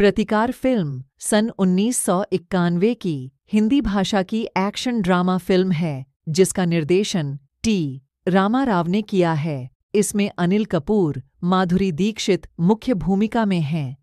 प्रतिकार फिल्म सन उन्नीस की हिंदी भाषा की एक्शन ड्रामा फिल्म है जिसका निर्देशन टी रामा राव ने किया है इसमें अनिल कपूर माधुरी दीक्षित मुख्य भूमिका में हैं